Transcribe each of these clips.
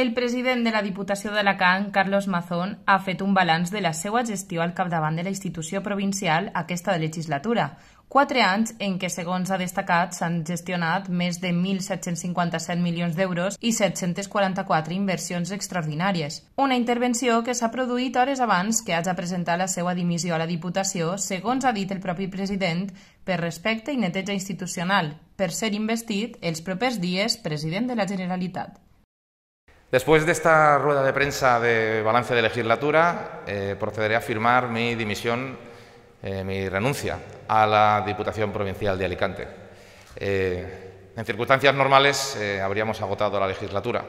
El president de la Diputació d'Alacant, Carlos Mazón, ha fet un balanç de la seva gestió al capdavant de la institució provincial aquesta de legislatura, Quatre anys en què, segons ha destacat, s'han gestionat més de 1.757 milions d'euros i 744 inversions extraordinàries. Una intervenció que s'ha produït hores abans que hagi presentat la seva dimissió a la Diputació, segons ha dit el propi president, per respecte i neteja institucional, per ser investit els propers dies president de la Generalitat. Después de esta rueda de prensa de balance de legislatura, eh, procederé a firmar mi dimisión, eh, mi renuncia a la Diputación Provincial de Alicante. Eh, en circunstancias normales habríamos agotado la legislatura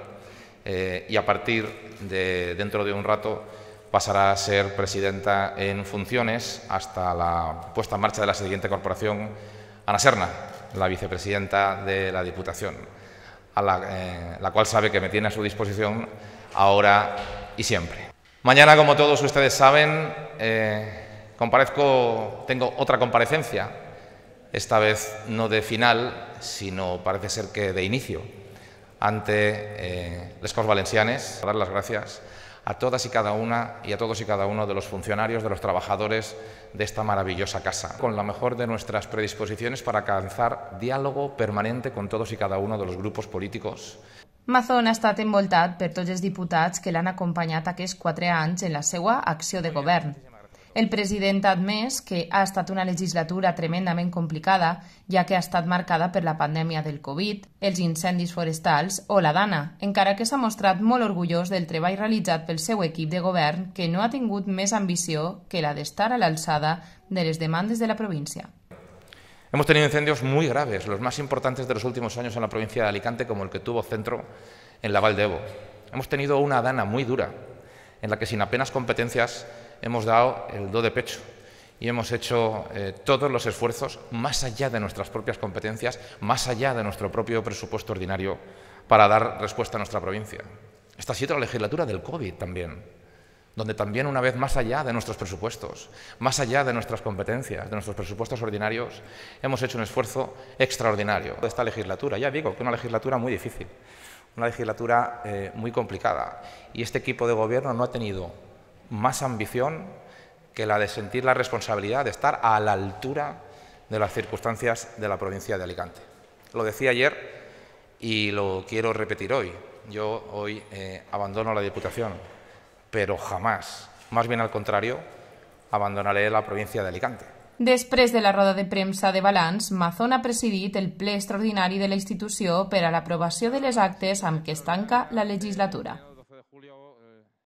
y a partir de dentro de un rato pasará a ser presidenta en funciones hasta la puesta en marcha de la siguiente corporación, Ana Serna, la vicepresidenta de la Diputación a eh, la, cual sabe que me tiene a su disposición ahora y siempre. Mañana, como todos ustedes saben, eh, tengo otra comparecencia, esta vez no de final, sino parece ser que de inicio, ante eh, les Corts Valencianes, dar las gracias a todas y cada una y a todos y cada uno de los funcionarios, de los trabajadores de esta maravillosa casa, con la mejor de nuestras predisposiciones para alcanzar diálogo permanente con todos y cada uno de los grupos políticos. Mazón ha per tots diputats que l'han acompanyat aquests quatre anys en la seva acció de govern. El president ha admès que ha estat una legislatura tremendament complicada, ja que ha estat marcada per la pandèmia del Covid, els incendis forestals o la dana, encara que s'ha mostrat molt orgullós del treball realitzat pel seu equip de govern, que no ha tingut més ambició que la d'estar a l'alçada de les demandes de la província. Hemos tenido incendios muy graves, los más importantes de los últimos años en la provincia de Alicante, como el que tuvo centro en la Val Hemos tenido una dana muy dura, en la que sin apenas competencias hemos dado el do de pecho y hemos hecho eh, todos los esfuerzos, más allá de nuestras propias competencias, más allá de nuestro propio presupuesto ordinario, para dar respuesta a nuestra provincia. Esta ha sido la legislatura del COVID también, donde también una vez más allá de nuestros presupuestos, más allá de nuestras competencias, de nuestros presupuestos ordinarios, hemos hecho un esfuerzo extraordinario de esta legislatura. Ya digo que una legislatura muy difícil, una legislatura eh, muy complicada. Y este equipo de gobierno no ha tenido más ambición que la de sentir la responsabilidad de estar a la altura de las circunstancias de la provincia de Alicante. Lo decía ayer y lo quiero repetir hoy. Yo hoy eh, abandono la Diputación, pero jamás, más bien al contrario, abandonaré la provincia de Alicante. Después de la rueda de prensa de balance, Mazón ha presidit el ple extraordinari de la institución para la aprobación de les actes aunque estanca la legislatura.